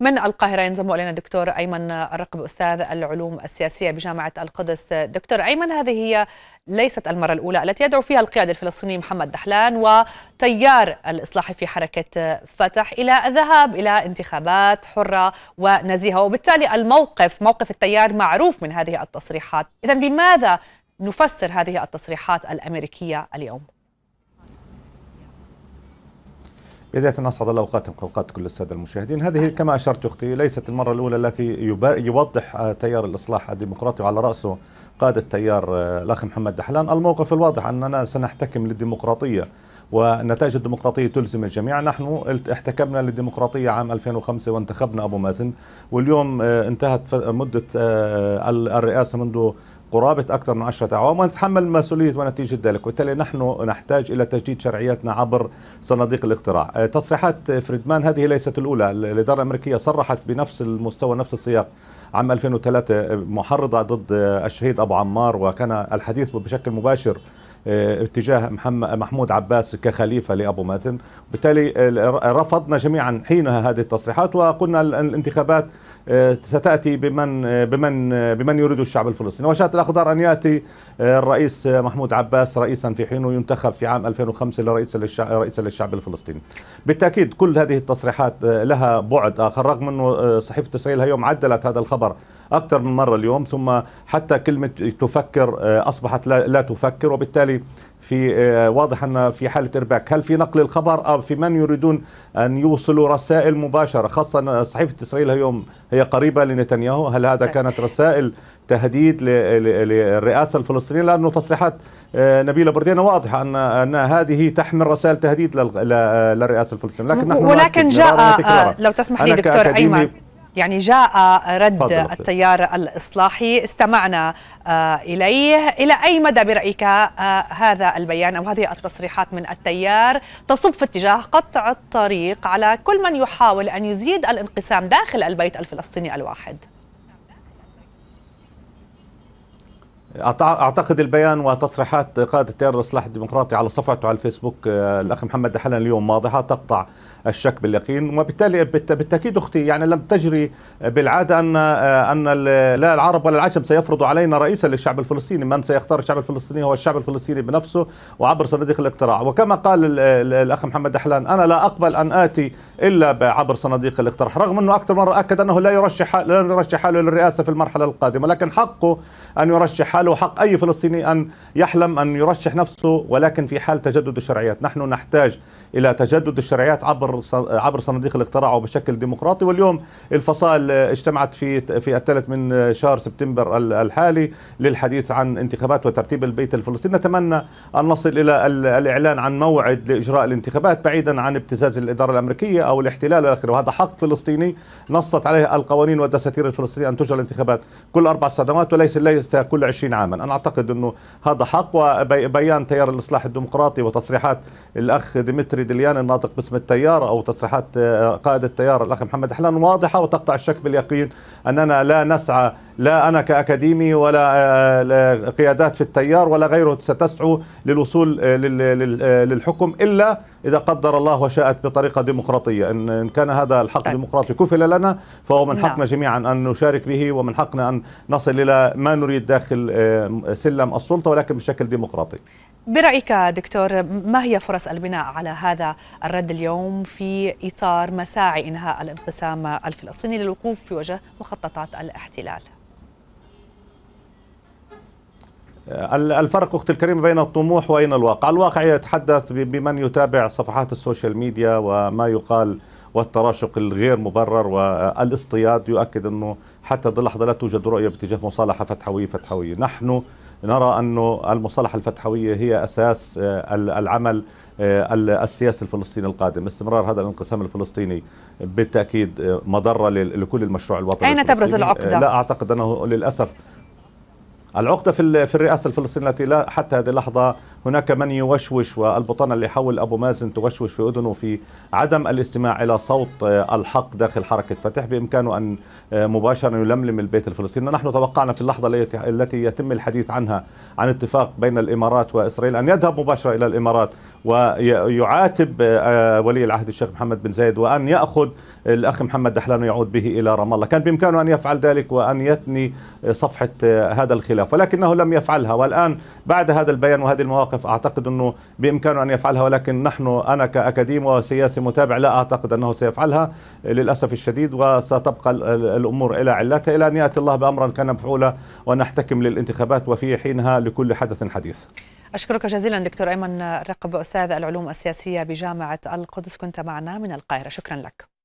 من القاهرة ينضم إلينا الدكتور أيمن الرقب أستاذ العلوم السياسية بجامعة القدس دكتور أيمن هذه هي ليست المرة الأولى التي يدعو فيها القياده الفلسطيني محمد دحلان وتيار الإصلاح في حركة فتح إلى الذهاب إلى انتخابات حرة ونزيهة وبالتالي الموقف موقف التيار معروف من هذه التصريحات إذا بماذا نفسر هذه التصريحات الأمريكية اليوم؟ بداية نسعد الله أوقاتكم كأوقات كل السادة المشاهدين هذه كما أشرت أختي ليست المرة الأولى التي يوضح آه، تيار الإصلاح الديمقراطي وعلى رأسه قادة تيار آه، الأخ محمد دحلان الموقف الواضح أننا سنحتكم للديمقراطية ونتائج الديمقراطية تلزم الجميع نحن احتكمنا للديمقراطية عام 2005 وانتخبنا أبو مازن واليوم آه، انتهت مدة الرئاسة منذ قرابة أكثر من عشرة أعوام ونتحمل مسؤولية ونتيجة ذلك وبالتالي نحن نحتاج إلى تجديد شرعياتنا عبر صناديق الاقتراع آه، تصريحات فريدمان هذه ليست الأولى الإدارة الأمريكية صرحت بنفس المستوى نفس السياق عام 2003 محرضة ضد الشهيد أبو عمار وكان الحديث بشكل مباشر آه، اتجاه محمود عباس كخليفة لأبو مازن وبالتالي آه، رفضنا جميعا حينها هذه التصريحات وقلنا الانتخابات آه، ستاتي بمن بمن بمن يريد الشعب الفلسطيني وشاءت الاقدار ان ياتي الرئيس محمود عباس رئيسا في حينه ينتخب في عام 2005 لرئيس للشعب رئيسا للشعب الفلسطيني بالتاكيد كل هذه التصريحات لها بعد اخر رغم انه صحيفه اسرائيل اليوم عدلت هذا الخبر أكثر من مرة اليوم ثم حتى كلمة تفكر آه، أصبحت لا, لا تفكر وبالتالي في آه، واضح أن في حالة إرباك هل في نقل الخبر أو في من يريدون أن يوصلوا رسائل مباشرة خاصة صحيفة إسرائيل اليوم هي قريبة لنتنياهو هل هذا كانت رسائل تهديد للرئاسة الفلسطينية لأنه تصريحات آه، نبيلة بردينة واضحة أن أن هذه تحمل رسائل تهديد للرئاسة الفلسطينية لكن نحن ولكن جاء لو تسمح لي دكتور أيمن يعني جاء رد فضل التيار الإصلاحي استمعنا آه، إليه إلى أي مدى برأيك آه، هذا البيان أو هذه التصريحات من التيار تصب في اتجاه قطع الطريق على كل من يحاول أن يزيد الانقسام داخل البيت الفلسطيني الواحد اعتقد البيان وتصريحات قائد التيار الاصلاح الديمقراطي على صفحته على الفيسبوك آه، الاخ محمد دحلان اليوم واضحه تقطع الشك باليقين وبالتالي بالتاكيد اختي يعني لم تجري بالعاده ان آه، ان لا العرب ولا العجم سيفرضوا علينا رئيسا للشعب الفلسطيني، من سيختار الشعب الفلسطيني هو الشعب الفلسطيني بنفسه وعبر صناديق الاقتراع، وكما قال الاخ محمد دحلان انا لا اقبل ان اتي الا عبر صناديق الاقتراع، رغم انه اكثر مره اكد انه لا يرشح لا يرشح حاله للرئاسه في المرحله القادمه، لكن حقه ان يرشح حاله وحق أي فلسطيني أن يحلم أن يرشح نفسه ولكن في حال تجدد الشرعيات نحن نحتاج إلى تجدد الشرعيات عبر عبر صناديق الاقتراع وبشكل ديمقراطي واليوم الفصائل اجتمعت في في الثالث من شهر سبتمبر الحالي للحديث عن انتخابات وترتيب البيت الفلسطيني نتمنى أن نصل إلى الإعلان عن موعد لإجراء الانتخابات بعيدا عن ابتزاز الإدارة الأمريكية أو الاحتلال والآخر وهذا حق فلسطيني نصت عليه القوانين والدساتير الفلسطينية أن تجرى الانتخابات كل أربع سنوات وليس ليس كل 20 20 عاما أنا أعتقد أنه هذا حق وبيان تيار الإصلاح الديمقراطي وتصريحات الأخ ديمتري دليان الناطق باسم التيار أو تصريحات آه، قائد التيار الأخ محمد حلان واضحة وتقطع الشك باليقين أننا لا نسعى لا أنا كأكاديمي ولا آه، قيادات في التيار ولا غيره ستسعوا للوصول آه، آه، للحكم إلا إذا قدر الله وشاءت بطريقة ديمقراطية إن كان هذا الحق طيب. ديمقراطي كفل لنا فهو من نعم. حقنا جميعا أن نشارك به ومن حقنا أن نصل إلى ما نريد داخل سلم السلطة ولكن بشكل ديمقراطي برأيك دكتور ما هي فرص البناء على هذا الرد اليوم في إطار مساعي إنهاء الانقسام الفلسطيني للوقوف في وجه مخططات الاحتلال؟ الفرق أخت الكريمه بين الطموح وبين الواقع الواقع يتحدث بمن يتابع صفحات السوشيال ميديا وما يقال والتراشق الغير مبرر والاصطياد يؤكد أنه حتى اللحظة لا توجد رؤية باتجاه مصالحة فتحوية فتحوية نحن نرى أن المصالحة الفتحوية هي أساس آه، العمل آه، السياسي الفلسطيني القادم استمرار هذا الانقسام الفلسطيني بالتأكيد آه، مضرة لكل المشروع الوطني أين تبرز العقدة؟ لا أعتقد أنه للأسف العقدة في في الرئاسة الفلسطينية التي لا حتى هذه اللحظة هناك من يوشوش والبطانة اللي حول أبو مازن توشوش في أذنه في عدم الاستماع إلى صوت آه، الحق داخل حركة فتح بإمكانه أن آه، مباشرة يلملم البيت الفلسطيني نحن توقعنا في اللحظة التي يتم الحديث عنها عن اتفاق بين الإمارات وإسرائيل أن يذهب مباشرة إلى الإمارات ويعاتب آه، ولي العهد الشيخ محمد بن زايد وأن يأخذ الأخ محمد دحلان ويعود به إلى رام الله كان بإمكانه أن يفعل ذلك وأن يثني صفحة هذا الخلاف الخلاف ولكنه لم يفعلها والآن بعد هذا البيان وهذه المواقف أعتقد أنه بإمكانه أن يفعلها ولكن نحن أنا كأكاديم وسياسي متابع لا أعتقد أنه سيفعلها للأسف الشديد وستبقى الأمور إلى علاتها إلى أن يأتي الله بأمرا كان مفعولا ونحتكم للانتخابات وفي حينها لكل حدث حديث أشكرك جزيلا دكتور أيمن رقب أستاذ العلوم السياسية بجامعة القدس كنت معنا من القاهرة شكرا لك